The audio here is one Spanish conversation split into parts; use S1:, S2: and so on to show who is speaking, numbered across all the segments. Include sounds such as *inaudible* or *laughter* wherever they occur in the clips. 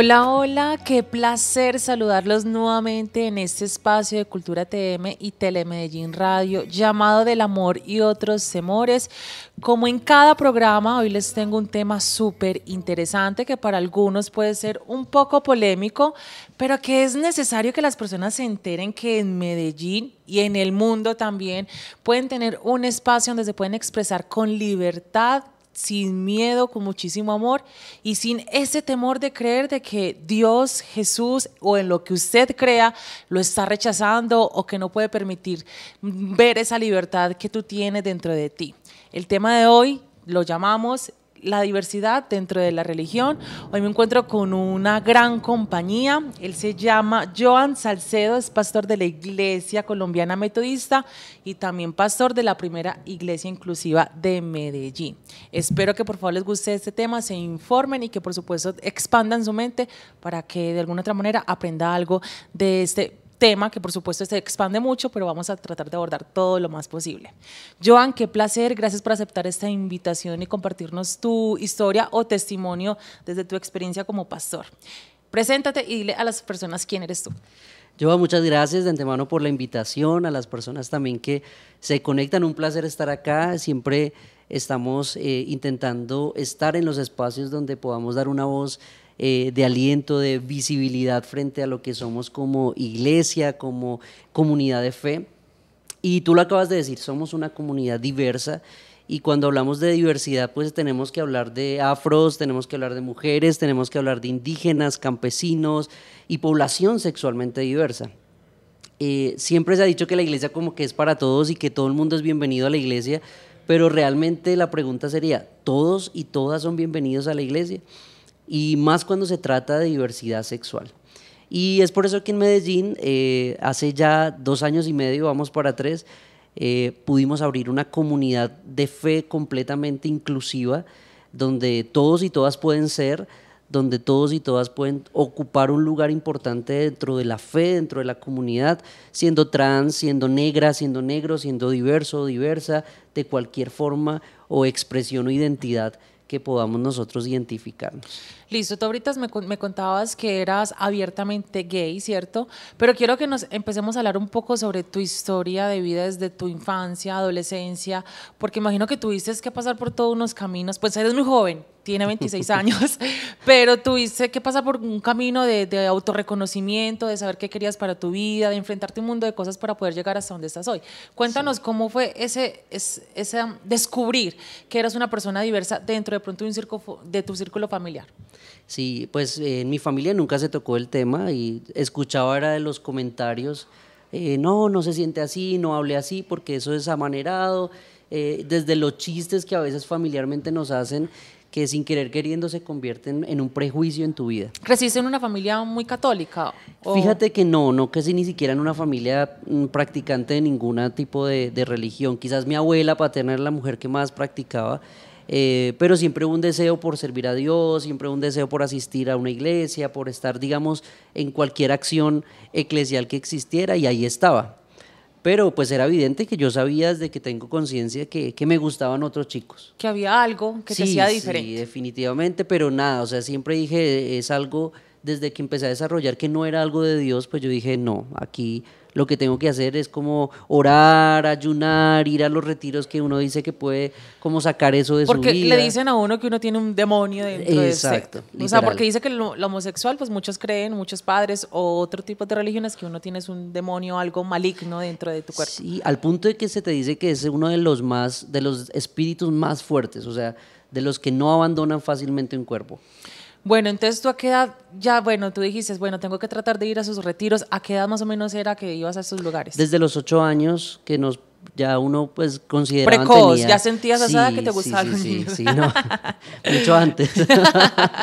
S1: Hola, hola, qué placer saludarlos nuevamente en este espacio de Cultura TM y Telemedellín Radio, llamado del amor y otros temores. Como en cada programa, hoy les tengo un tema súper interesante que para algunos puede ser un poco polémico, pero que es necesario que las personas se enteren que en Medellín y en el mundo también pueden tener un espacio donde se pueden expresar con libertad sin miedo, con muchísimo amor y sin ese temor de creer de que Dios, Jesús o en lo que usted crea lo está rechazando o que no puede permitir ver esa libertad que tú tienes dentro de ti. El tema de hoy lo llamamos la diversidad dentro de la religión. Hoy me encuentro con una gran compañía. Él se llama Joan Salcedo, es pastor de la Iglesia Colombiana Metodista y también pastor de la primera Iglesia Inclusiva de Medellín. Espero que por favor les guste este tema, se informen y que por supuesto expandan su mente para que de alguna otra manera aprenda algo de este tema que por supuesto se expande mucho, pero vamos a tratar de abordar todo lo más posible. Joan, qué placer, gracias por aceptar esta invitación y compartirnos tu historia o testimonio desde tu experiencia como pastor. Preséntate y dile a las personas quién eres tú.
S2: Joan, muchas gracias de antemano por la invitación, a las personas también que se conectan, un placer estar acá, siempre estamos eh, intentando estar en los espacios donde podamos dar una voz eh, de aliento, de visibilidad frente a lo que somos como iglesia, como comunidad de fe. Y tú lo acabas de decir, somos una comunidad diversa. Y cuando hablamos de diversidad, pues tenemos que hablar de afros, tenemos que hablar de mujeres, tenemos que hablar de indígenas, campesinos y población sexualmente diversa. Eh, siempre se ha dicho que la iglesia como que es para todos y que todo el mundo es bienvenido a la iglesia, pero realmente la pregunta sería, ¿todos y todas son bienvenidos a la iglesia? y más cuando se trata de diversidad sexual. Y es por eso que en Medellín, eh, hace ya dos años y medio, vamos para tres, eh, pudimos abrir una comunidad de fe completamente inclusiva, donde todos y todas pueden ser, donde todos y todas pueden ocupar un lugar importante dentro de la fe, dentro de la comunidad, siendo trans, siendo negra, siendo negro, siendo diverso, diversa, de cualquier forma o expresión o identidad que podamos nosotros identificarnos.
S1: Listo, tú ahorita me, me, contabas que eras abiertamente gay, ¿cierto? Pero quiero que nos empecemos a hablar un poco sobre tu historia de vida desde tu infancia, adolescencia, porque imagino que tuviste que pasar por todos unos caminos, pues eres muy joven, tiene 26 años, *laughs* pero tuviste que pasar por un camino de, de, autorreconocimiento, de saber qué querías para tu vida, de enfrentarte a un mundo de cosas para poder llegar hasta donde estás hoy. Cuéntanos cómo fue ese, ese, descubrir que eras una persona diversa dentro de pronto de, de tu círculo familiar.
S2: Sí, pues eh, en mi familia nunca se tocó el tema y escuchaba era de los comentarios, eh, no, no se siente así, no hable así porque eso es amanerado. Eh, desde los chistes que a veces familiarmente nos hacen, que sin querer queriendo se convierten en un prejuicio en tu vida.
S1: ¿Creciste en una familia muy católica?
S2: Fíjate que no, no sí ni siquiera en una familia mm, practicante de ningún tipo de, religión. Quizás mi abuela paterna era la mujer que más practicaba, eh, pero siempre hubo un deseo por servir a Dios, siempre hubo un deseo por asistir a una iglesia, por estar, digamos, en cualquier acción eclesial que existiera y ahí estaba pero pues era evidente que yo sabía desde que tengo conciencia que, me gustaban otros chicos.
S1: Que había algo que te hacía diferente. Sí,
S2: definitivamente, pero nada, o sea, siempre dije, es algo, desde que empecé a desarrollar que no era algo de Dios, pues yo dije, no, aquí lo que tengo que hacer es como orar, ayunar, ir a los retiros que uno dice que puede como sacar eso de su vida. Porque le dicen
S1: a uno que uno tiene un demonio dentro de Exacto, O sea, porque dice que lo, homosexual, pues muchos creen, muchos padres o otro tipo de religiones que uno tienes un demonio, algo maligno dentro de tu cuerpo. Sí,
S2: al punto de que se te dice que es uno de los más, de los espíritus más fuertes, o sea, de los que no abandonan fácilmente un cuerpo.
S1: Bueno, entonces tú a qué edad, ya bueno, tú dijiste, bueno, tengo que tratar de ir a sus retiros, ¿a qué edad más o menos era que ibas a esos lugares?
S2: Desde los ocho años que nos ya uno pues consideraba precoz ya sentías esa que te gustaba sí sí, sí, no, *laughs* mucho antes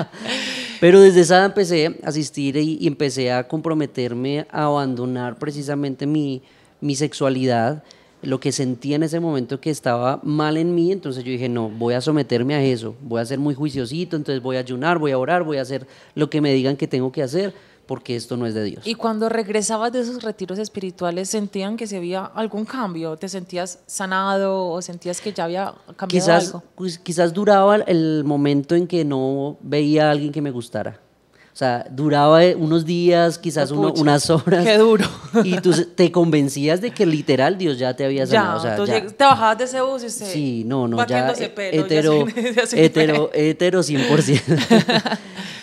S2: *laughs* pero desde esa edad empecé a asistir y, y, empecé a comprometerme a abandonar precisamente mi mi sexualidad lo que sentía en ese momento que estaba mal en mí, entonces yo dije, no, voy a someterme a eso, voy a ser muy juiciosito, entonces voy a ayunar, voy a orar, voy a hacer lo que me digan que tengo que hacer, porque esto no es de Dios.
S1: Y cuando regresabas de esos retiros espirituales, ¿sentían que se había algún cambio? ¿Te sentías sanado o sentías que ya había cambiado quizás, algo?
S2: Pues, quizás duraba el momento en que no veía a alguien que me gustara o sea, duraba eh, unos días, quizás unas horas. Qué duro. Y tú te convencías de que literal Dios ya te había sanado. Ya, o sea, entonces
S1: te bajabas de ese bus y se... Sí, no,
S2: no, ya pelo, *laughs* hetero, hetero, 100%. *laughs*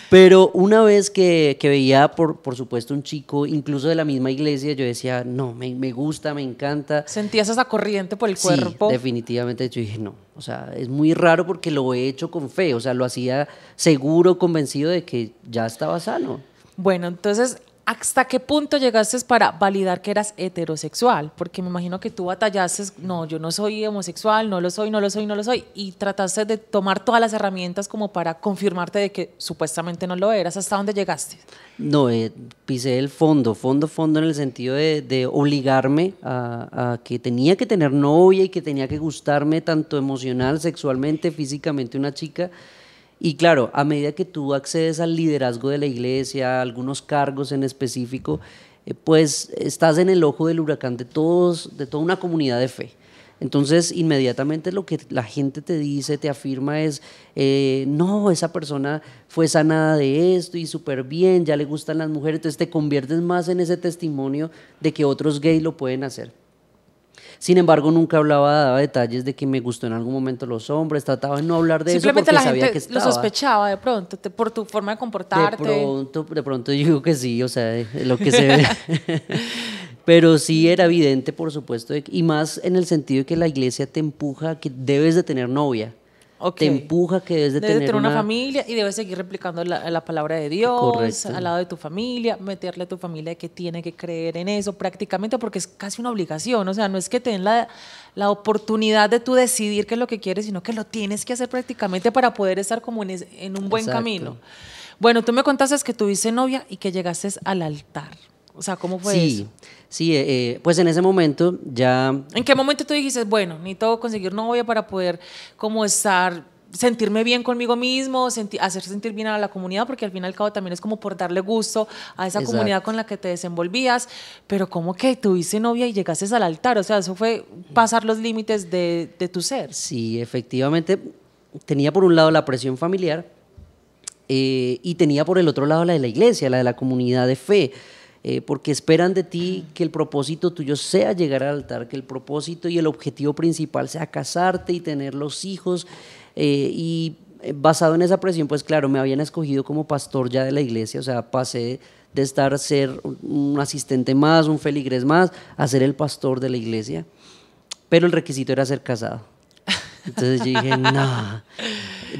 S2: Pero una vez que, veía, por, por, supuesto, un chico, incluso de la misma iglesia, yo decía, no, me, gusta, me encanta. Sentías
S1: esa corriente por el sí, cuerpo.
S2: definitivamente. Yo dije, no, o sea, es muy raro porque lo he hecho con fe, o sea, lo hacía seguro, convencido de que ya estaba sano.
S1: Bueno, entonces ¿Hasta qué punto llegaste para validar que eras heterosexual? Porque me imagino que tú batallaste, no, yo no soy homosexual, no lo soy, no lo soy, no lo soy, y trataste de tomar todas las herramientas como para confirmarte de que supuestamente no lo eras. ¿Hasta dónde llegaste?
S2: No, eh, pisé el fondo, fondo, fondo en el sentido de, obligarme a, que tenía que tener novia y que tenía que gustarme tanto emocional, sexualmente, físicamente una chica. Y claro, a medida que tú accedes al liderazgo de la iglesia, a algunos cargos en específico, eh, pues estás en el ojo del huracán de, todos, de toda una comunidad de fe. Entonces, inmediatamente lo que la gente te dice, te afirma es, eh, no, esa persona fue sanada de esto y súper bien, ya le gustan las mujeres, entonces te conviertes más en ese testimonio de que otros gays lo pueden hacer. Sin embargo, nunca hablaba, daba detalles de que me gustó en algún momento los hombres, trataba de no hablar de eso porque sabía que estaba. lo
S1: sospechaba de pronto, por tu forma de comportarte. De
S2: pronto, de pronto digo que sí, o sea, lo que se ve. *laughs* Pero sí era evidente, por supuesto, y más en el sentido de que la iglesia te empuja que debes de tener novia. Te empuja que debes de tener, una,
S1: familia y debes seguir replicando la, palabra de Dios al lado de tu familia, meterle a tu familia que tiene que creer en eso prácticamente porque es casi una obligación. O sea, no es que te den la, la oportunidad de tú decidir qué es lo que quieres, sino que lo tienes que hacer prácticamente para poder estar como en, un buen camino. Bueno, tú me contaste que tuviste novia y que llegaste al altar. O sea, ¿cómo fue eso?
S2: Sí, Sí, eh, eh, pues en ese momento ya...
S1: ¿En qué momento tú dijiste, bueno, necesito conseguir novia para poder como estar sentirme bien conmigo mismo, hacer sentir bien a la comunidad, porque al fin y al cabo también es como por darle gusto a esa comunidad con la que te desenvolvías, pero como que tuviste novia y llegaste al altar, o sea, eso fue pasar los límites de, tu ser.
S2: Sí, efectivamente, tenía por un lado la presión familiar eh, y tenía por el otro lado la de la iglesia, la de la comunidad de fe. Eh, porque esperan de ti que el propósito tuyo sea llegar al altar, que el propósito y el objetivo principal sea casarte y tener los hijos. Eh, y eh, basado en esa presión, pues claro, me habían escogido como pastor ya de la iglesia, o sea, pasé de estar ser un asistente más, un feligres más, a ser el pastor de la iglesia, pero el requisito era ser casado. *laughs* Entonces yo dije, no,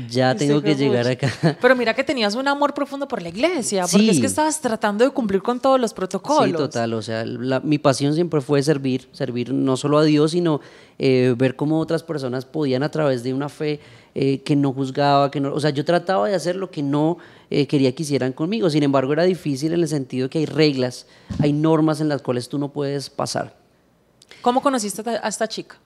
S2: ya tengo que llegar acá. *laughs*
S1: Pero mira que tenías un amor profundo por la iglesia, porque es que estabas tratando de cumplir con todos los protocolos. Sí, total,
S2: o sea, mi pasión siempre fue servir, servir no solo a Dios, sino eh, ver cómo otras personas podían a través de una fe eh, que no juzgaba, que no, o sea, yo trataba de hacer lo que no eh, quería que hicieran conmigo, sin embargo era difícil en el sentido de que hay reglas, hay normas en las cuales tú no puedes pasar.
S1: ¿Cómo conociste a esta chica?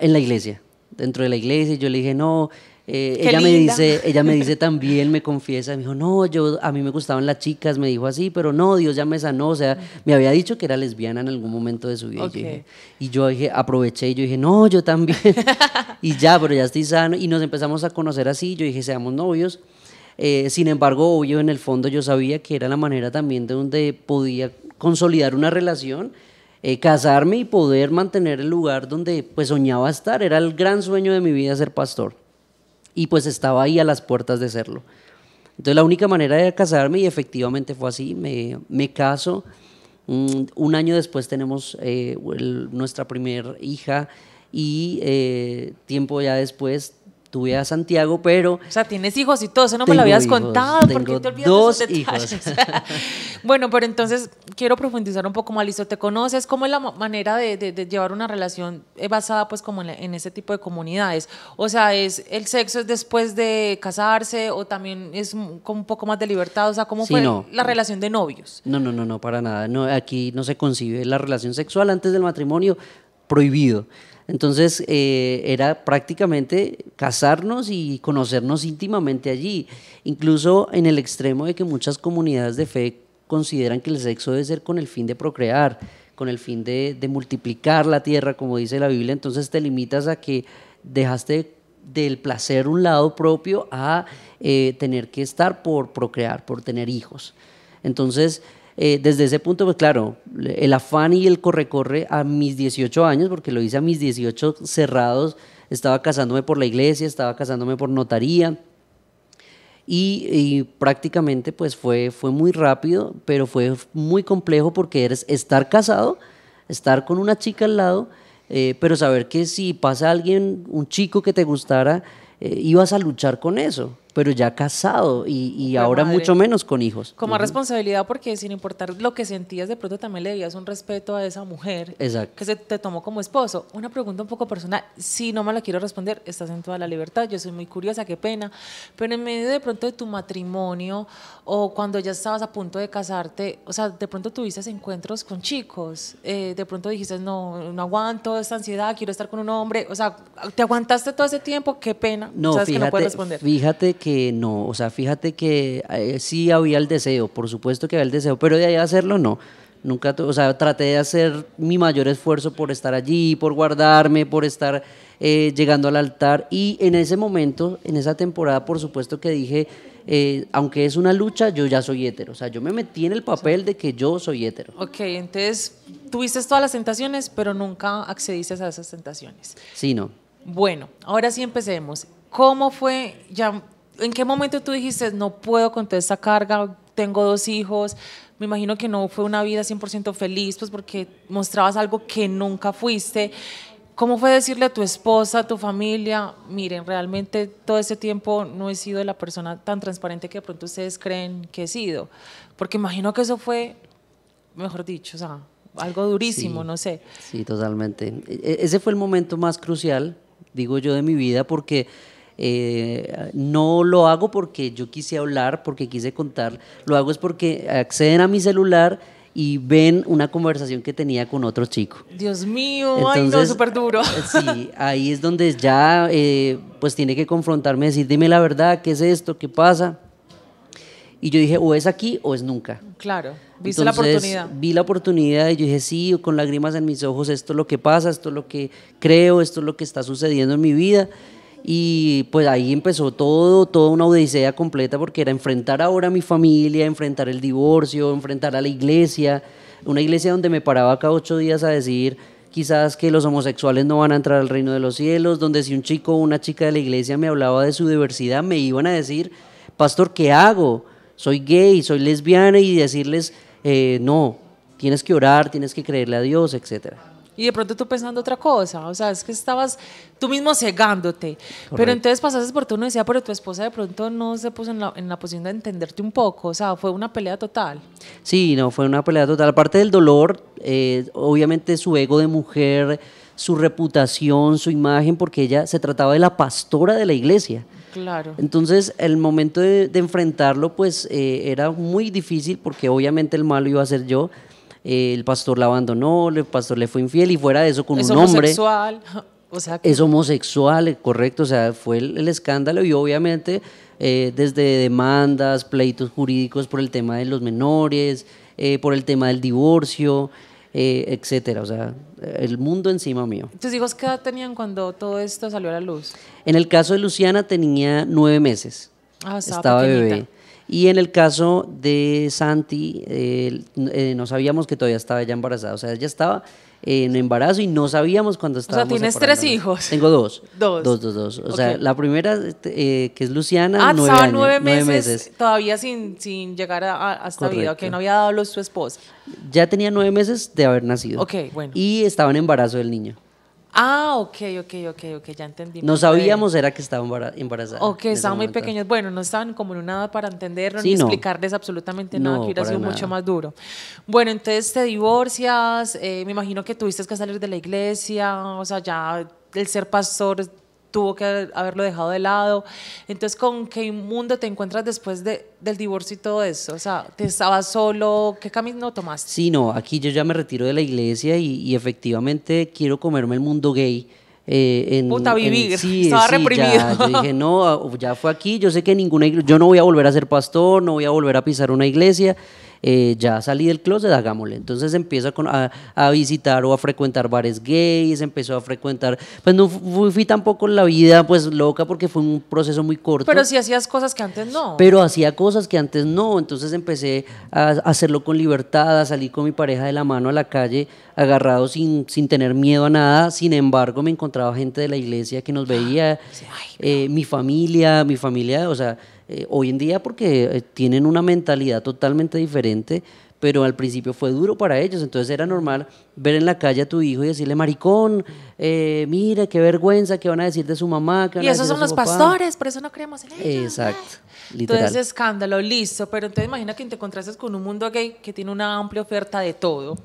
S2: En la iglesia dentro de la iglesia. Yo le dije, no, eh, ella, me dice, ella me dice *laughs* también, me confiesa, me dijo, no, yo, a mí me gustaban las chicas, me dijo así, pero no, Dios ya me sanó, o sea, me había dicho que era lesbiana en algún momento de su vida. Y, yo dije, aproveché y yo dije, no, yo también. *laughs* y ya, pero ya estoy sano. Y nos empezamos a conocer así, yo dije, seamos novios. Eh, sin embargo, obvio, en el fondo yo sabía que era la manera también de donde podía consolidar una relación. Eh, casarme y poder mantener el lugar donde pues soñaba estar. Era el gran sueño de mi vida ser pastor y pues estaba ahí a las puertas de serlo. Entonces la única manera de casarme y efectivamente fue así, me, me caso. Mm, un año después tenemos eh, nuestra primera hija y eh, tiempo ya después tuve a Santiago, pero... O
S1: sea, tienes hijos y todo, eso no me lo habías contado, porque te olvidas de Hijos. *laughs* bueno, pero entonces quiero profundizar un poco más, listo, ¿te conoces? ¿Cómo es la manera de, llevar una relación eh, basada pues como en, ese tipo de comunidades? O sea, es ¿el sexo es después de casarse o también es como un poco más de libertad? O sea, ¿cómo fue la relación de novios?
S2: No, no, no, no, para nada. aquí no se concibe la relación sexual antes del matrimonio prohibido. Entonces eh, era prácticamente casarnos y conocernos íntimamente allí, incluso en el extremo de que muchas comunidades de fe consideran que el sexo debe ser con el fin de procrear, con el fin de, multiplicar la tierra, como dice la Biblia, entonces te limitas a que dejaste del placer un lado propio a eh, tener que estar por procrear, por tener hijos. Entonces, eh, desde ese punto, pues claro, el afán y el corre-corre a mis 18 años, porque lo hice a mis 18 cerrados, estaba casándome por la iglesia, estaba casándome por notaría. Y, prácticamente pues fue, fue muy rápido, pero fue muy complejo porque eres estar casado, estar con una chica al lado, eh, pero saber que si pasa alguien, un chico que te gustara, eh, ibas a luchar con eso pero ya casado y, ahora mucho menos con hijos. Como
S1: responsabilidad, porque sin importar lo que sentías, de pronto también le debías un respeto a esa mujer que se te tomó como esposo. Una pregunta un poco personal, si no me la quiero responder, estás en toda la libertad, yo soy muy curiosa, qué pena, pero en medio de pronto de tu matrimonio o cuando ya estabas a punto de casarte, o sea, de pronto tuviste encuentros con chicos, eh, de pronto dijiste, no, no aguanto esta ansiedad, quiero estar con un hombre, o sea, ¿te aguantaste todo ese tiempo? Qué pena, no, sabes fíjate, que no puedes responder.
S2: Fíjate que no, o sea, fíjate que eh, sí había el deseo, por supuesto que había el deseo, pero de ahí a hacerlo no. Nunca, o sea, traté de hacer mi mayor esfuerzo por estar allí, por guardarme, por estar eh, llegando al altar. Y en ese momento, en esa temporada, por supuesto que dije, eh, aunque es una lucha, yo ya soy hétero. O sea, yo me metí en el papel de que yo soy hétero.
S1: Ok, entonces tuviste todas las tentaciones, pero nunca accediste a esas tentaciones. Sí, no. Bueno, ahora sí empecemos. ¿Cómo fue? Ya ¿En qué momento tú dijiste, no puedo con toda esa carga, tengo dos hijos? Me imagino que no fue una vida 100% feliz, pues porque mostrabas algo que nunca fuiste. ¿Cómo fue decirle a tu esposa, a tu familia, miren, realmente todo ese tiempo no he sido la persona tan transparente que de pronto ustedes creen que he sido? Porque imagino que eso fue, mejor dicho, o sea, algo durísimo, no sé.
S2: Sí, totalmente. E, e, ese fue el momento más crucial, digo yo, de mi vida, porque eh, no lo hago porque yo quise hablar, porque quise contar, lo hago es porque acceden a mi celular y ven una conversación que tenía con otro
S1: chico. Dios mío, ay no, súper duro. Eh,
S2: sí, ahí es donde ya eh, pues tiene que confrontarme, decir, dime la verdad, ¿qué es esto? ¿Qué pasa? Y yo dije, o es aquí o es nunca.
S1: Claro, viste la oportunidad.
S2: Vi la oportunidad y yo dije, sí, con lágrimas en mis ojos, esto es lo que pasa, esto es lo que creo, esto es lo que está sucediendo en mi vida. Y pues ahí empezó todo, toda una odisea completa porque era enfrentar ahora a mi familia, enfrentar el divorcio, enfrentar a la iglesia, una iglesia donde me paraba cada ocho días a decir quizás que los homosexuales no van a entrar al reino de los cielos, donde si un chico o una chica de la iglesia me hablaba de su diversidad, me iban a decir, pastor, ¿qué hago? Soy gay, soy lesbiana y decirles, eh, no, tienes que orar, tienes que creerle a Dios, etcétera
S1: y de pronto tú pensando otra cosa, o sea, es que estabas tú mismo cegándote. Pero entonces pasaste por tú uno decía, pero tu esposa de pronto no se puso en la, posición de entenderte un poco, o sea, fue una pelea total.
S2: Sí, no, fue una pelea total. Aparte del dolor, eh, obviamente su ego de mujer, su reputación, su imagen, porque ella se trataba de la pastora de la iglesia. Claro. Entonces, el momento de, enfrentarlo, pues eh, era muy difícil porque obviamente el malo iba a ser yo. Eh, el pastor la abandonó, el pastor le fue infiel y fuera de eso con un hombre es homosexual, correcto, o sea, fue el, escándalo y obviamente eh, desde demandas, pleitos jurídicos por el tema de los menores, eh, por el tema del divorcio, eh, etcétera, o sea, el mundo encima mío.
S1: ¿Tus hijos qué edad tenían cuando todo esto salió a la luz?
S2: En el caso de Luciana tenía nueve meses,
S1: ah, estaba, estaba bebé.
S2: Y en el caso de Santi, eh, no sabíamos que todavía estaba ya embarazada, o sea, ella estaba en embarazo y no sabíamos cuando estaba. O sea, tienes tres hijos. Tengo dos. Dos. Dos, dos, O sea, la primera, este, eh, que es Luciana, ah, nueve, nueve, meses,
S1: Todavía sin, sin llegar a, a esta vida, que no había dado su esposa.
S2: Ya tenía nueve meses de haber nacido. Ok, bueno. Y estaba en embarazo del niño.
S1: Ah, ok, ok, ok, ok, ya entendí. No sabíamos
S2: era que estaban embarazadas. Ok, estaban muy pequeños.
S1: Bueno, no estaban como en para entenderlo, ni explicarles absolutamente nada, que hubiera sido mucho más duro. Bueno, entonces te divorcias, eh, me imagino que tuviste que salir de la iglesia, o sea, ya el ser pastor tuvo que haberlo dejado de lado. Entonces, ¿con qué mundo te encuentras después de, del divorcio y todo eso? O sea, ¿te estabas solo? ¿Qué camino tomaste?
S2: Sí, no, aquí yo ya me retiro de la iglesia y, efectivamente quiero comerme el mundo gay. Eh, en, Puta, vivir, *laughs* estaba reprimido. dije, no, ya fue aquí, yo sé que ninguna yo no voy a volver a ser pastor, no voy a volver a pisar una iglesia. Eh, ya salí del closet, hagámosle. Entonces empieza a, visitar o a frecuentar bares gays, empezó a frecuentar, pues no fui, tampoco en la vida pues loca porque fue un proceso muy corto. Pero si
S1: hacías cosas que antes no. Pero
S2: hacía cosas que antes no, entonces empecé a hacerlo con libertad, a salir con mi pareja de la mano a la calle, agarrado sin, sin tener miedo a nada, sin embargo me encontraba gente de la iglesia que nos veía, eh, mi familia, mi familia, o sea, eh, hoy en día porque eh, tienen una mentalidad totalmente diferente, pero al principio fue duro para ellos, entonces era normal ver en la calle a tu hijo y decirle, maricón, eh, mira, qué vergüenza, qué van a decir de su mamá. y esos son los pastores,
S1: por eso no creemos en ellos. Exacto. Literal. Entonces escándalo, listo, pero entonces imagina que te encontraste con un mundo gay que tiene una amplia oferta de todo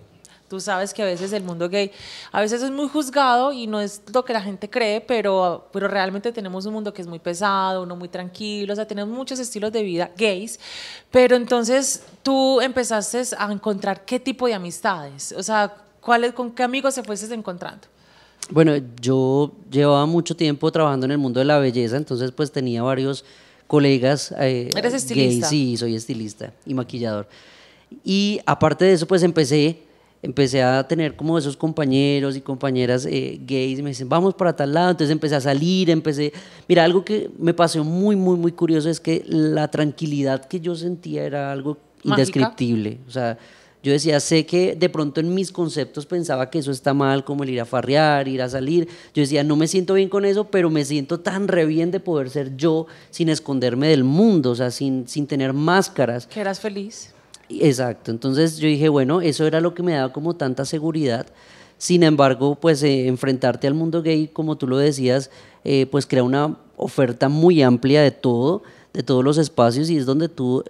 S1: Tú sabes que a veces el mundo gay, a veces es muy juzgado y no es lo que la gente cree, pero, pero realmente tenemos un mundo que es muy pesado, uno muy tranquilo, o sea, tenemos muchos estilos de vida gays, pero entonces tú empezaste a encontrar qué tipo de amistades, o sea, ¿cuál, ¿con qué amigos se fuiste encontrando?
S2: Bueno, yo llevaba mucho tiempo trabajando en el mundo de la belleza, entonces pues tenía varios colegas. Eh, ¿Eres estilista? sí, soy estilista y maquillador. Y aparte de eso, pues empecé empecé a tener como esos compañeros y compañeras eh, gays, y me dicen, vamos para tal lado, entonces empecé a salir, empecé, mira, algo que me pasó muy, muy, muy curioso es que la tranquilidad que yo sentía era algo indescriptible, o sea, yo decía, sé que de pronto en mis conceptos pensaba que eso está mal, como el ir a farrear, ir a salir. Yo decía, no me siento bien con eso, pero me siento tan re bien de poder ser yo sin esconderme del mundo, o sea, sin, sin tener máscaras. Que eras feliz. Exacto, entonces yo dije, bueno, eso era lo que me daba como tanta seguridad. Sin embargo, pues eh, enfrentarte al mundo gay, como tú lo decías, eh, pues crea una oferta muy amplia de todo, de todos los espacios y es donde tú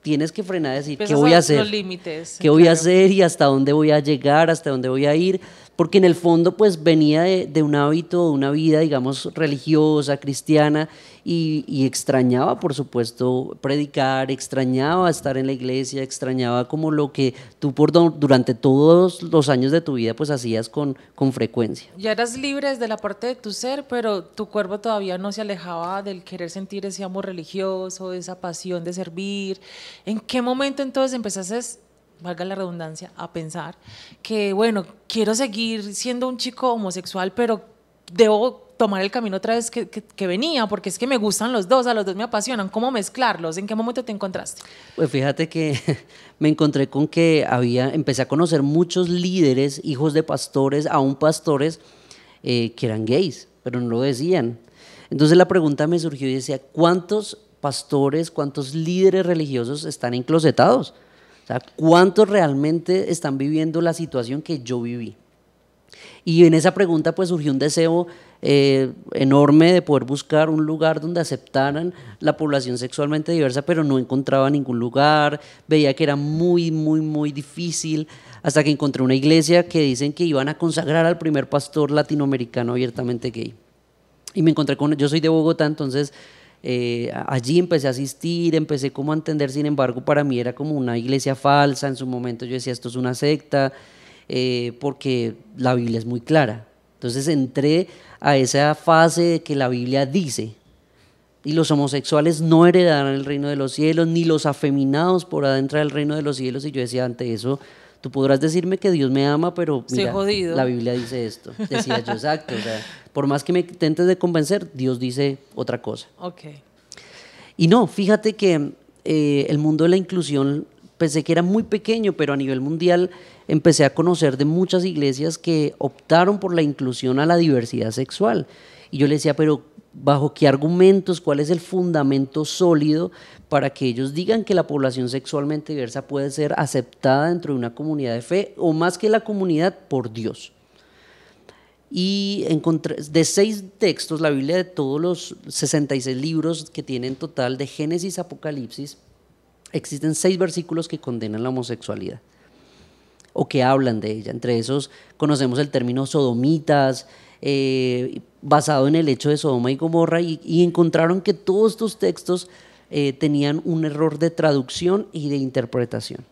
S2: tienes que frenar decir qué voy a hacer, límites, qué voy a hacer y hasta dónde voy a llegar, hasta dónde voy a ir porque en el fondo pues venía de, un hábito, una vida, digamos, religiosa, cristiana, y, extrañaba, por supuesto, predicar, extrañaba estar en la iglesia, extrañaba como lo que tú por durante todos los años de tu vida pues hacías con, con frecuencia.
S1: Ya eras libre desde la parte de tu ser, pero tu cuerpo todavía no se alejaba del querer sentir ese amor religioso, esa pasión de servir. ¿En qué momento entonces empezaste valga la redundancia, a pensar que, bueno, quiero seguir siendo un chico homosexual, pero debo tomar el camino otra vez que, que, venía, porque es que me gustan los dos, a los dos me apasionan. ¿Cómo mezclarlos? ¿En qué momento te encontraste?
S2: Pues fíjate que *laughs* me encontré con que había, empecé a conocer muchos líderes, hijos de pastores, aún pastores, eh, que eran gays, pero no lo decían. Entonces la pregunta me surgió y decía, ¿cuántos pastores, cuántos líderes religiosos están enclosetados? O sea, ¿cuántos realmente están viviendo la situación que yo viví? Y en esa pregunta pues surgió un deseo eh, enorme de poder buscar un lugar donde aceptaran la población sexualmente diversa, pero no encontraba ningún lugar, veía que era muy, muy, muy difícil, hasta que encontré una iglesia que dicen que iban a consagrar al primer pastor latinoamericano abiertamente gay. Y me encontré con, yo soy de Bogotá, entonces eh, allí empecé a asistir, empecé como a entender, sin embargo, para mí era como una iglesia falsa, en su momento yo decía, esto es una secta, eh, porque la Biblia es muy clara. Entonces entré a esa fase de que la Biblia dice, y los homosexuales no heredarán el reino de los cielos, ni los afeminados por adentro del reino de los cielos, y yo decía, ante eso, Tú podrás decirme que Dios me ama, pero la Biblia dice esto. Decía yo, exacto. O sea, por más que me intentes de convencer, Dios dice otra cosa. Ok. Y no, fíjate que eh, el mundo de la inclusión pensé que era muy pequeño, pero a nivel mundial empecé a conocer de muchas iglesias que optaron por la inclusión a la diversidad sexual. Y yo le decía, pero bajo qué argumentos, cuál es el fundamento sólido para que ellos digan que la población sexualmente diversa puede ser aceptada dentro de una comunidad de fe o más que la comunidad por Dios. Y de seis textos, la Biblia de todos los 66 libros que tienen total, de Génesis Apocalipsis, existen seis versículos que condenan la homosexualidad o que hablan de ella. Entre esos conocemos el término sodomitas, eh, basado en el hecho de Sodoma y Gomorra y, encontraron que todos estos textos eh, tenían un error de traducción y de interpretación.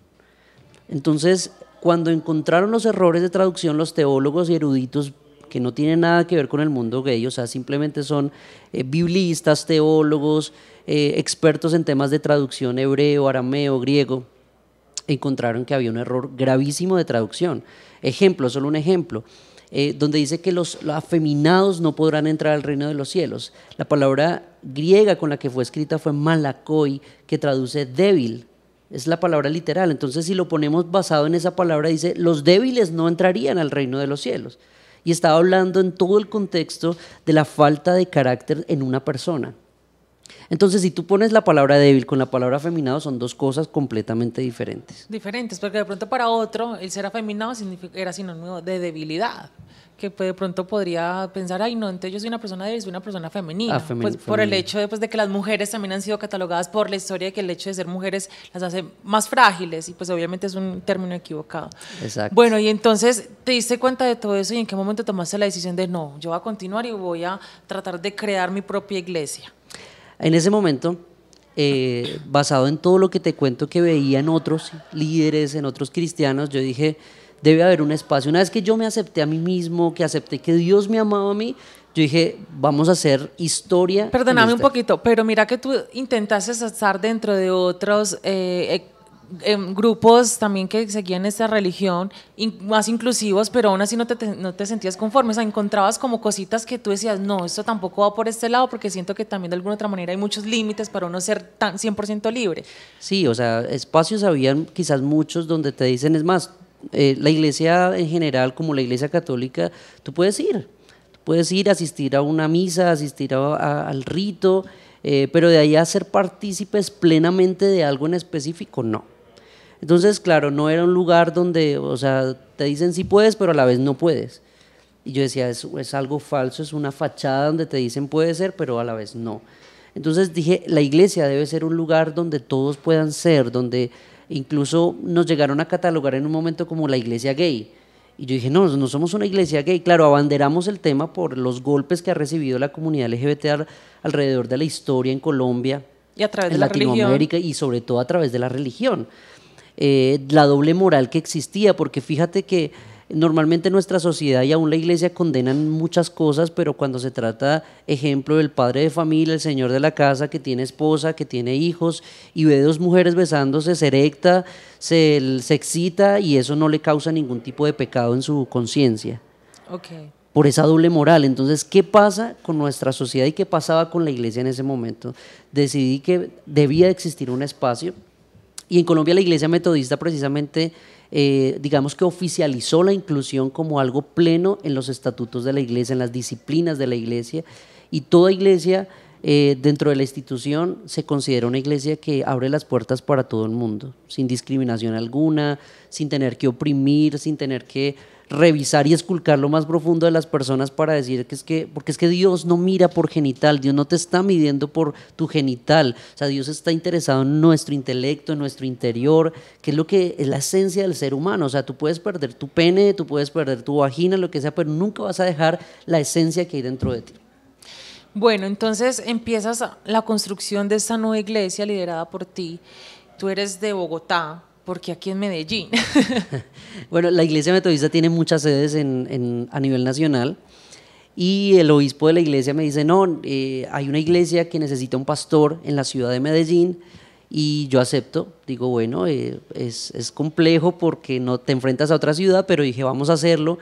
S2: Entonces, cuando encontraron los errores de traducción, los teólogos y eruditos que no tienen nada que ver con el mundo gay, o sea, simplemente son eh, biblistas, teólogos, eh, expertos en temas de traducción hebreo, arameo, griego, encontraron que había un error gravísimo de traducción. Ejemplo, solo un ejemplo. Eh, donde dice que los, afeminados no podrán entrar al reino de los cielos. La palabra griega con la que fue escrita fue malakoi, que traduce débil. Es la palabra literal. Entonces, si lo ponemos basado en esa palabra, dice, los débiles no entrarían al reino de los cielos. Y estaba hablando en todo el contexto de la falta de carácter en una persona. Entonces, si tú pones la palabra débil con la palabra afeminado, son dos cosas completamente diferentes.
S1: Diferentes, porque de pronto para otro el ser afeminado era sinónimo de debilidad que pues, de pronto podría pensar, ay, no, entonces yo soy una persona de soy una persona femenina. Ah, pues por el hecho de, pues, de que las mujeres también han sido catalogadas por la historia de que el hecho de ser mujeres las hace más frágiles y pues obviamente es un término equivocado. Exacto. Bueno, y entonces te diste cuenta de todo eso y en qué momento tomaste la decisión de, no, yo voy a continuar y voy a tratar de crear mi propia iglesia.
S2: En ese momento, eh, basado en todo lo que te cuento que veía en otros líderes, en otros cristianos, yo dije, debe haber un espacio. Una vez que yo me acepté a mí mismo, que acepté que Dios me amaba a mí, yo dije, vamos a hacer historia.
S1: Perdóname un poquito, pero mira que tú intentaste estar dentro de otros eh, eh, em, grupos también que seguían esta religión, más inclusivos, pero aún así no te, no te sentías conforme, o sea, encontrabas como cositas que tú decías, no, esto tampoco va por este lado, porque siento que también de alguna otra manera hay muchos límites para uno ser tan 100% libre.
S2: Sí, o sea, espacios habían quizás muchos donde te dicen, es más, eh, la iglesia en general, como la iglesia católica, tú puedes ir, puedes ir, asistir a una misa, asistir al rito, eh, pero de ahí a ser partícipes plenamente de algo en específico, no. Entonces, claro, no era un lugar donde, o sea, te dicen sí puedes, pero a la vez no puedes. Y yo decía, es, es algo falso, es una fachada donde te dicen puede ser, pero a la vez no. Entonces dije, la iglesia debe ser un lugar donde todos puedan ser, donde Incluso nos llegaron a catalogar en un momento como la iglesia gay. Y yo dije, no, no somos una iglesia gay. Claro, abanderamos el tema por los golpes que ha recibido la comunidad LGBT alrededor de la historia en Colombia.
S1: Y a través de Latinoamérica
S2: y sobre todo a través de la religión. Eh, la doble moral que existía, porque fíjate que Normalmente nuestra sociedad y aún la iglesia condenan muchas cosas, pero cuando se trata, ejemplo, del padre de familia, el señor de la casa que tiene esposa, que tiene hijos y ve dos mujeres besándose, se erecta, se, excita y eso no le causa ningún tipo de pecado en su conciencia. por esa doble moral. Entonces, ¿qué pasa con nuestra sociedad y qué pasaba con la iglesia en ese momento? Decidí que debía existir un espacio y en Colombia la iglesia metodista precisamente eh, digamos que oficializó la inclusión como algo pleno en los estatutos de la iglesia, en las disciplinas de la iglesia, y toda iglesia eh, dentro de la institución se considera una iglesia que abre las puertas para todo el mundo, sin discriminación alguna, sin tener que oprimir, sin tener que revisar y esculcar lo más profundo de las personas para decir que es que, porque es que Dios no mira por genital, Dios no te está midiendo por tu genital, o sea, Dios está interesado en nuestro intelecto, en nuestro interior, que es lo que es la esencia del ser humano, o sea, tú puedes perder tu pene, tú puedes perder tu vagina, lo que sea, pero nunca vas a dejar la esencia que hay dentro de ti.
S1: Bueno, entonces empiezas la construcción de esta nueva iglesia liderada por ti. Tú eres de Bogotá, porque aquí en Medellín.
S2: *laughs* bueno, la Iglesia Metodista tiene muchas sedes a nivel nacional y el obispo de la iglesia me dice, no, eh, hay una iglesia que necesita un pastor en la ciudad de Medellín y yo acepto, digo, bueno, eh, es, complejo porque no te enfrentas a otra ciudad, pero dije, vamos a hacerlo.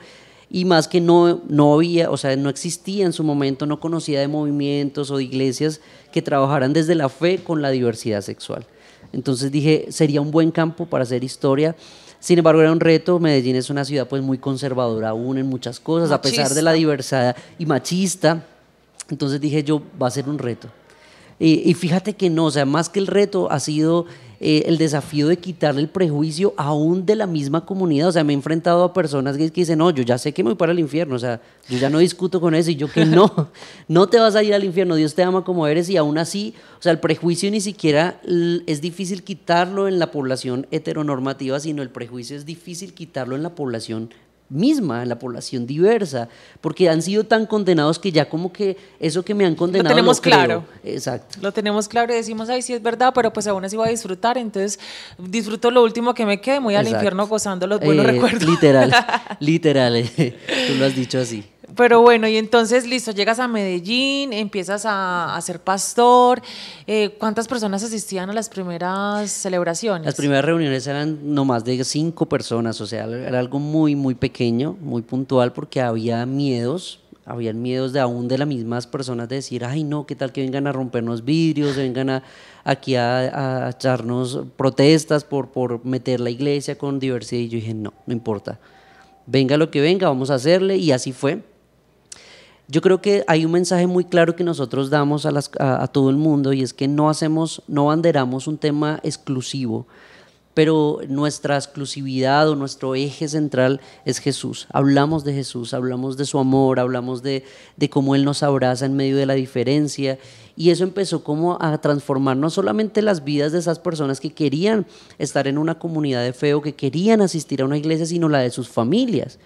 S2: Y más que no, no había, o sea, no existía en su momento, no conocía de movimientos o de iglesias que trabajaran desde la fe con la diversidad sexual. Entonces dije, sería un buen campo para hacer historia. Sin embargo, era un reto. Medellín es una ciudad pues muy conservadora aún en muchas cosas, a pesar de la diversidad y machista. Entonces dije yo, va a ser un reto. Y, y, fíjate que no, o sea, más que el reto ha sido eh, el desafío de quitarle el prejuicio aún de la misma comunidad. O sea, me he enfrentado a personas que, dicen, no, yo ya sé que me voy para el infierno, o sea, yo ya no discuto con eso y yo que no, *laughs* no te vas a ir al infierno, Dios te ama como eres y aún así, o sea, el prejuicio ni siquiera es difícil quitarlo en la población heteronormativa, sino el prejuicio es difícil quitarlo en la población misma, la población diversa, porque han sido tan condenados que ya como que eso que me han condenado. Lo tenemos claro. Exacto.
S1: Lo tenemos claro y decimos, ay, sí es verdad, pero pues aún así voy a disfrutar, entonces disfruto lo último que me quede, muy al infierno gozando los buenos eh, recuerdos. Literal,
S2: *laughs* literal, *laughs*
S1: tú lo has dicho así pero bueno, y entonces, listo, llegas a Medellín, empiezas a, ser pastor. Eh, ¿Cuántas personas asistían a las primeras celebraciones? Las primeras
S2: reuniones eran no más de cinco personas, o sea, era algo muy, muy pequeño, muy puntual, porque había miedos, habían miedos de aún de las mismas personas de decir, ay no, qué tal que vengan a rompernos vidrios, vengan a, aquí a, a, echarnos protestas por, por meter la iglesia con diversidad. Y yo dije, no, no importa, venga lo que venga, vamos a hacerle. Y así fue. Yo creo que hay un mensaje muy claro que nosotros damos a, todo el mundo y es que no hacemos, no banderamos un tema exclusivo, pero nuestra exclusividad o nuestro eje central es Jesús. Hablamos de Jesús, hablamos de su amor, hablamos de, cómo Él nos abraza en medio de la diferencia. Y eso empezó como a transformar no solamente las vidas de esas personas que querían estar en una comunidad de fe o que querían asistir a una iglesia, sino la de sus familias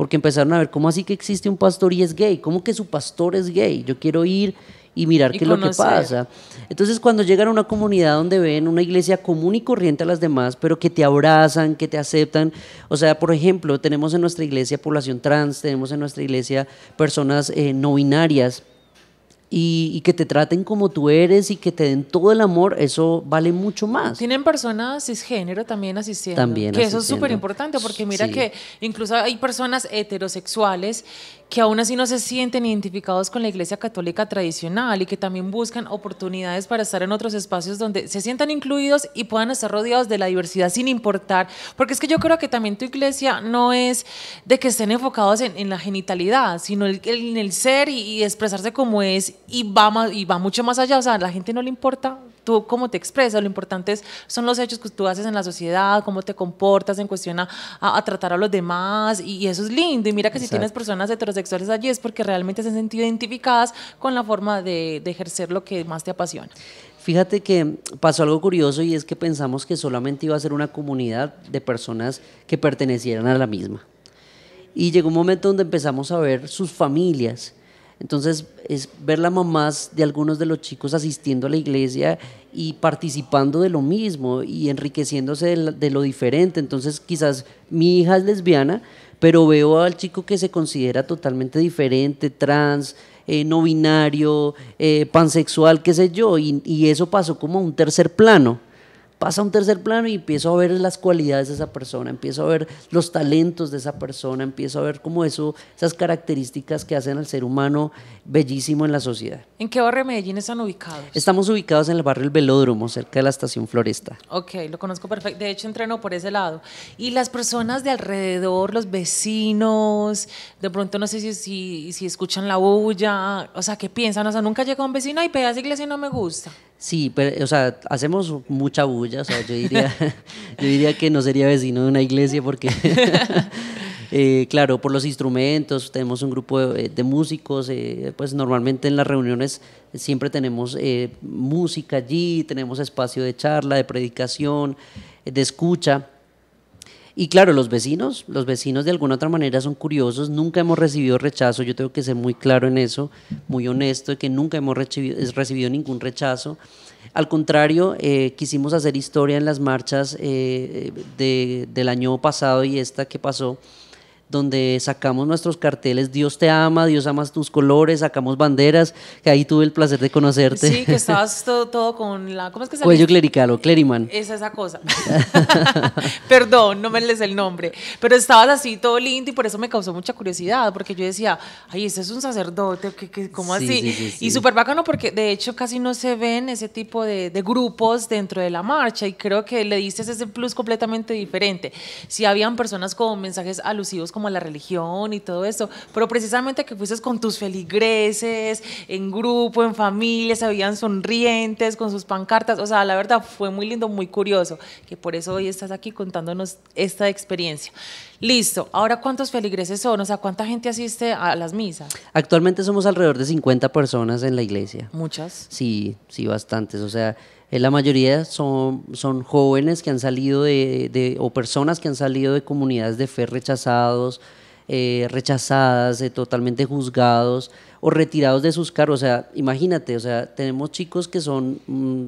S2: porque empezaron a ver, ¿cómo así que existe un pastor y es gay? ¿Cómo que su pastor es gay? Yo quiero ir y mirar qué es lo que pasa. Entonces, cuando llegan a una comunidad donde ven una iglesia común y corriente a las demás, pero que te abrazan, que te aceptan, o sea, por ejemplo, tenemos en nuestra iglesia población trans, tenemos en nuestra iglesia personas eh, no binarias, y, que te traten como tú eres y que te den todo el amor, eso vale mucho más.
S1: Tienen personas cisgénero también asistiendo. También. Que eso es súper importante porque mira que incluso hay personas heterosexuales que aún así no se sienten identificados con la Iglesia Católica tradicional y que también buscan oportunidades para estar en otros espacios donde se sientan incluidos y puedan estar rodeados de la diversidad sin importar, porque es que yo creo que también tu iglesia no es de que estén enfocados en, la genitalidad, sino en el ser y, expresarse como es y va, y va mucho más allá, o sea, a la gente no le importa tú cómo te expresas, lo importante es, son los hechos que tú haces en la sociedad, cómo te comportas en cuestión a, tratar a los demás y, eso es lindo. Y mira que si tienes personas heterosexuales allí es porque realmente se han sentido identificadas con la forma de, de ejercer lo que más te apasiona.
S2: Fíjate que pasó algo curioso y es que pensamos que solamente iba a ser una comunidad de personas que pertenecieran a la misma. Y llegó un momento donde empezamos a ver sus familias entonces, es ver las mamás de algunos de los chicos asistiendo a la iglesia y participando de lo mismo y enriqueciéndose de, lo diferente. Entonces, quizás mi hija es lesbiana, pero veo al chico que se considera totalmente diferente, trans, eh, no binario, eh, pansexual, qué sé yo, y, y eso pasó como a un tercer plano pasa a un tercer plano y empiezo a ver las cualidades de esa persona, empiezo a ver los talentos de esa persona, empiezo a ver como eso, esas características que hacen al ser humano bellísimo en la sociedad.
S1: ¿En qué barrio de Medellín están ubicados?
S2: Estamos ubicados en el barrio El Velódromo, cerca de la estación Floresta.
S1: Ok, lo conozco perfecto. De hecho, entreno por ese lado. Y las personas de alrededor, los vecinos, de pronto no sé si, si, escuchan la bulla, o sea, ¿qué piensan? O sea, nunca llega un vecino y pedazo iglesia y no me gusta.
S2: Sí, pero, o sea, hacemos mucha bulla *laughs* yo diría, que no sería vecino de una iglesia porque, *laughs* eh, claro, por los instrumentos, tenemos un grupo de, eh, músicos, eh, pues normalmente en las reuniones siempre tenemos música allí, tenemos espacio de charla, de predicación, de escucha. Y claro, los vecinos, los vecinos de alguna otra manera son curiosos, nunca hemos recibido rechazo, yo tengo que ser muy claro en eso, muy honesto, que nunca hemos recibido, recibido ningún rechazo. Al contrario, eh, quisimos hacer historia en las marchas eh, del año pasado y esta que pasó, donde sacamos nuestros carteles Dios te ama, Dios ama tus colores, sacamos banderas, que ahí tuve el placer de conocerte. Sí, que *laughs* estabas
S1: todo, todo con la... ¿Cómo es que se Cuello clerical o cleriman. Es esa cosa. *laughs* Perdón, no me les el nombre, pero estabas así todo lindo y por eso me causó mucha curiosidad, porque yo decía, ay, ese es un sacerdote, ¿qué, cómo así? y súper bacano porque de hecho casi no se ven ese tipo de, de grupos dentro de la marcha y creo que le diste ese plus completamente diferente. Si habían personas con mensajes alusivos como como la religión y todo eso, pero precisamente que fuiste con tus feligreses, en grupo, en familia, se veían sonrientes con sus pancartas, o sea, la verdad fue muy lindo, muy curioso, que por eso hoy estás aquí contándonos esta experiencia. Listo, ahora ¿cuántos feligreses son? O sea, ¿cuánta gente asiste a las misas?
S2: Actualmente somos alrededor de 50 personas en la iglesia. Muchas. Sí, sí, bastantes, o sea... Eh, la mayoría son, son jóvenes que han salido de, de, o personas que han salido de comunidades de fe rechazados, eh, rechazadas, eh, totalmente juzgados o retirados de sus cargos. O sea, imagínate, o sea, tenemos chicos que son mm,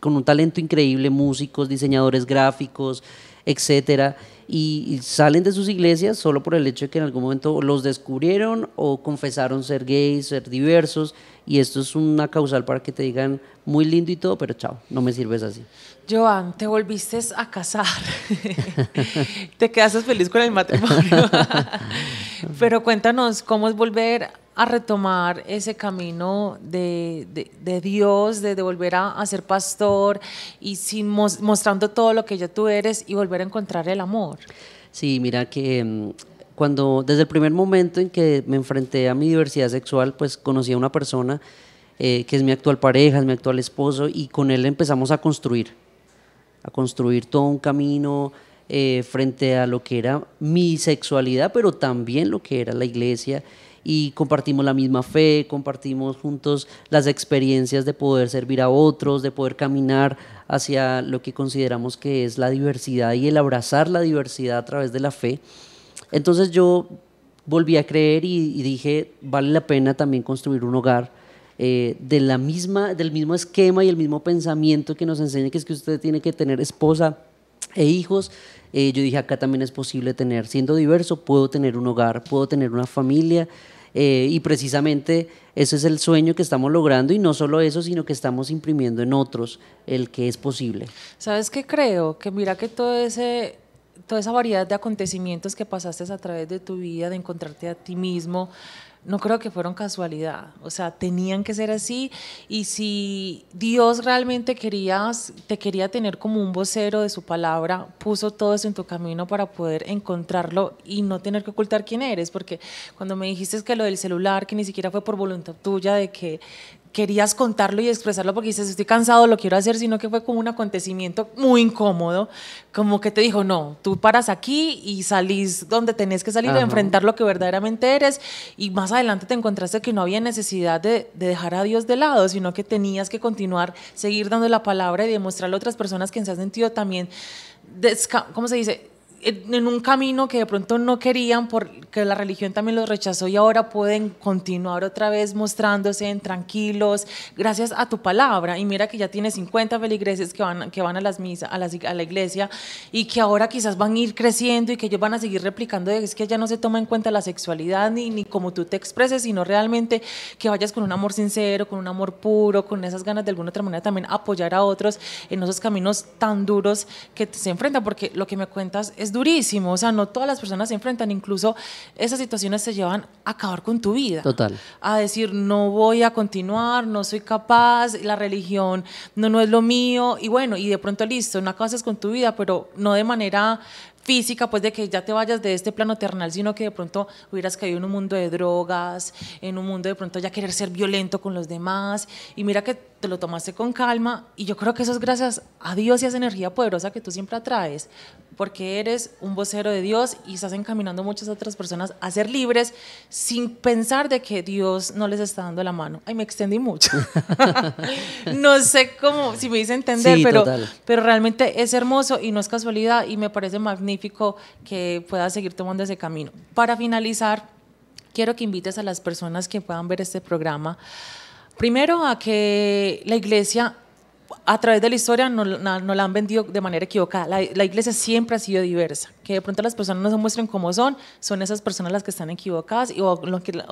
S2: con un talento increíble, músicos, diseñadores gráficos, etcétera, y salen de sus iglesias solo por el hecho de que en algún momento los descubrieron o confesaron ser gays, ser diversos, y esto es una causal para que te digan muy lindo y todo, pero chao, no me sirves así.
S1: Joan, te volviste a casar, *laughs* te quedaste feliz con el matrimonio, *laughs* pero cuéntanos cómo es volver a retomar ese camino de, Dios, de, volver a, ser pastor y mostrando todo lo que ya tú eres y volver a encontrar el amor.
S2: Sí, mira que mm, cuando desde el primer momento en que me enfrenté a mi diversidad sexual, pues conocí a una persona eh, que es mi actual pareja, es mi actual esposo y con él empezamos a construir, a construir todo un camino eh, frente a lo que era mi sexualidad, pero también lo que era la iglesia y compartimos la misma fe, compartimos juntos las experiencias de poder servir a otros, de poder caminar hacia lo que consideramos que es la diversidad y el abrazar la diversidad a través de la fe. Entonces yo volví a creer y, dije, vale la pena también construir un hogar. Eh, de la misma, del mismo esquema y el mismo pensamiento que nos enseña que es que usted tiene que tener esposa e hijos, eh, yo dije, acá también es posible tener, siendo diverso, puedo tener un hogar, puedo tener una familia. Eh, y precisamente ese es el sueño que estamos logrando y no solo eso, sino que estamos imprimiendo en otros el que es posible.
S1: ¿Sabes qué creo? Que mira que todo ese, toda esa variedad de acontecimientos que pasaste a través de tu vida, de encontrarte a ti mismo, no creo que fueron casualidad, o sea, tenían que ser así y si Dios realmente querías te quería tener como un vocero de su palabra, puso todo eso en tu camino para poder encontrarlo y no tener que ocultar quién eres, porque cuando me dijiste que lo del celular, que ni siquiera fue por voluntad tuya de que querías contarlo y expresarlo porque dices, estoy cansado, lo quiero hacer, sino que fue como un acontecimiento muy incómodo, como que te dijo, no, tú paras aquí y salís donde tenés que salir, a enfrentar lo que verdaderamente eres, y más adelante te encontraste que no había necesidad de, dejar a Dios de lado, sino que tenías que continuar, seguir dando la palabra y demostrarle a otras personas que en ese sentido también, ¿cómo se dice? en un camino que de pronto no querían porque la religión también los rechazó y ahora pueden continuar otra vez mostrándose en tranquilos gracias a tu palabra y mira que ya tiene 50 feligreses que van que van a las misas a la, a la iglesia y que ahora quizás van a ir creciendo y que ellos van a seguir replicando es que ya no se toma en cuenta la sexualidad ni ni como tú te expreses sino realmente que vayas con un amor sincero con un amor puro con esas ganas de alguna otra manera también apoyar a otros en esos caminos tan duros que se enfrentan porque lo que me cuentas es durísimo, o sea, no todas las personas se enfrentan, incluso esas situaciones se llevan a acabar con tu vida. Total. A decir, no voy a continuar, no soy capaz, la religión no, no es lo mío, y bueno, y de pronto listo, no acabas con tu vida, pero no de manera física, pues de que ya te vayas de este plano terrenal, sino que de pronto hubieras caído en un mundo de drogas, en un mundo de pronto ya querer ser violento con los demás. Y mira que te lo tomaste con calma y yo creo que eso es gracias a Dios y a esa energía poderosa que tú siempre atraes, porque eres un vocero de Dios y estás encaminando muchas otras personas a ser libres sin pensar de que Dios no les está dando la mano. Ay, me extendí mucho. *laughs* no sé cómo, si me hice entender, pero, pero realmente es hermoso y no es casualidad y me parece magnífico que puedas seguir tomando ese camino. Para finalizar, quiero que invites a las personas que puedan ver este programa Primero, a que la iglesia a través de la historia no, la han vendido de manera equivocada. La, iglesia siempre ha sido diversa. Que de pronto las personas no se muestren como son, son esas personas las que están equivocadas o,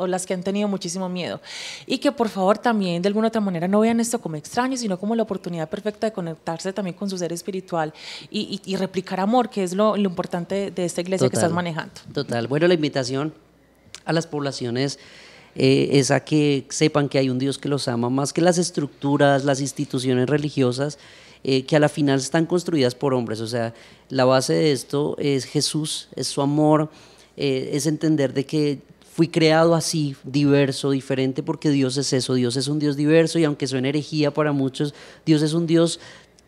S1: las que han tenido muchísimo miedo. Y que por favor también de alguna otra manera no vean esto como extraño, sino como la oportunidad perfecta de conectarse también con su ser espiritual y, replicar amor, que es lo, importante de esta iglesia que estás manejando.
S2: Total. Bueno, la invitación a las poblaciones eh, es a que sepan que hay un Dios que los ama, más que las estructuras, las instituciones religiosas, eh, que a la final están construidas por hombres. O sea, la base de esto es Jesús, es su amor, eh, es entender de que fui creado así, diverso, diferente, porque Dios es eso, Dios es un Dios diverso y aunque suene herejía para muchos, Dios es un Dios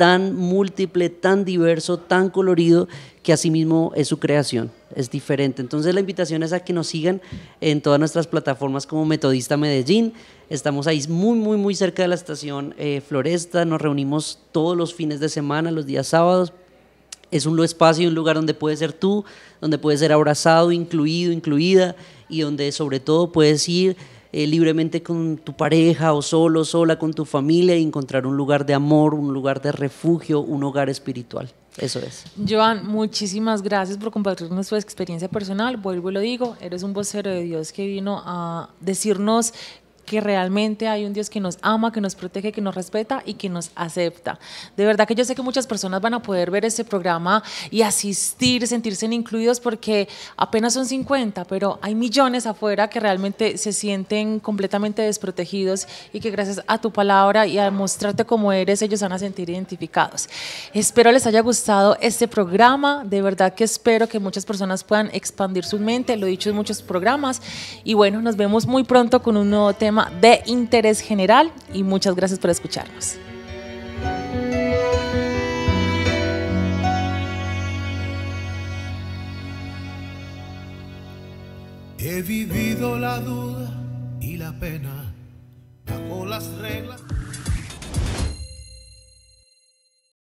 S2: tan múltiple, tan diverso, tan colorido, que asimismo es su creación, es diferente. Entonces la invitación es a que nos sigan en todas nuestras plataformas como Metodista Medellín. Estamos ahí muy, muy, muy cerca de la estación eh, Floresta, nos reunimos todos los fines de semana, los días sábados. Es un espacio, y un lugar donde puedes ser tú, donde puedes ser abrazado, incluido, incluida y donde sobre todo puedes ir eh, libremente con tu pareja o solo, sola, con tu familia y encontrar un lugar de amor, un lugar de refugio, un hogar espiritual. Eso es.
S1: Joan, muchísimas gracias por compartirnos tu experiencia personal. Vuelvo y lo digo, eres un vocero de Dios que vino a decirnos que realmente hay un Dios que nos ama, que nos protege, que nos respeta y que nos acepta. De verdad que yo sé que muchas personas van a poder ver ese programa y asistir, sentirse incluidos porque apenas son 50, pero hay millones afuera que realmente se sienten completamente desprotegidos y que gracias a tu palabra y a mostrarte como eres, ellos van a sentir identificados. Espero les haya gustado este programa, de verdad que espero que muchas personas puedan expandir su mente, lo he dicho en muchos programas, y bueno, nos vemos muy pronto con un nuevo tema de interés general y muchas gracias por escucharnos. He vivido la duda y la pena bajo las reglas.